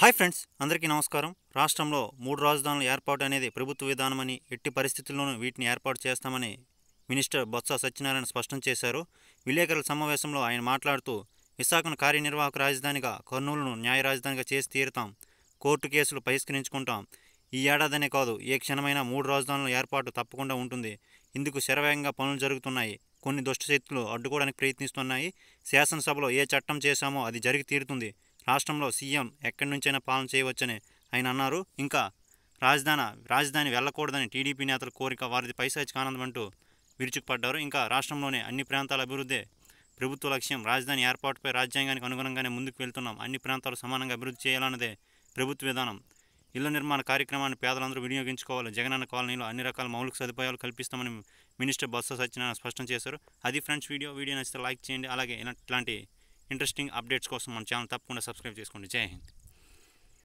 hi friends అందరికీ నమస్కారం రాష్ట్రంలో మూడు రాజధానుల ఏర్పాటు అనేది ప్రభుత్వ విధానమని ఎట్టి పరిస్థితుల్లోనూ వీటిని ఏర్పాటు చేస్తామని మినిస్టర్ బొత్స సత్యనారాయణ స్పష్టం చేశారు విలేకరుల సమావేశంలో ఆయన మాట్లాడుతూ విశాఖను కార్యనిర్వాహక రాజధానిగా కర్నూలును న్యాయ రాజధానిగా చేసి తీరుతాం కోర్టు కేసులు పరిష్కరించుకుంటాం ఈ ఏడాదనే కాదు ఏ క్షణమైనా మూడు రాజధానుల ఏర్పాటు తప్పకుండా ఉంటుంది ఇందుకు శరవేగంగా పనులు జరుగుతున్నాయి కొన్ని దుష్టశక్తులు అడ్డుకోవడానికి ప్రయత్నిస్తున్నాయి శాసనసభలో ఏ చట్టం చేశామో అది జరిగి తీరుతుంది రాష్ట్రంలో సీఎం ఎక్కడి నుంచైనా పాలన చేయవచ్చని ఆయన అన్నారు ఇంకా రాజధాని రాజధాని వెళ్ళకూడదని టీడీపీ నేతల కోరిక వారిది పైసా ఆనందం అంటూ విరుచుకుపడ్డారు ఇంకా రాష్ట్రంలోని అన్ని ప్రాంతాల అభివృద్ధి ప్రభుత్వ లక్ష్యం రాజధాని ఏర్పాటుపై రాజ్యాంగానికి అనుగుణంగానే ముందుకు వెళ్తున్నాం అన్ని ప్రాంతాలు సమానంగా అభివృద్ధి చేయాలన్నదే ప్రభుత్వ విధానం ఇళ్ల నిర్మాణ కార్యక్రమాన్ని పేదలందరూ వినియోగించుకోవాలి జగనన్న కాలనీలో అన్ని రకాల మౌలిక సదుపాయాలు కల్పిస్తామని మినిస్టర్ బొత్స సత్యనారాయణ స్పష్టం చేశారు అది ఫ్రెండ్స్ వీడియో వీడియో నచ్చితే లైక్ చేయండి అలాగే ఇలాంటి ఇంట్రెస్టింగ్ అప్డేట్స్ కోసం మన ఛానల్ తప్పకుండా సబ్స్క్రైబ్ చేసుకోండి జై హింద్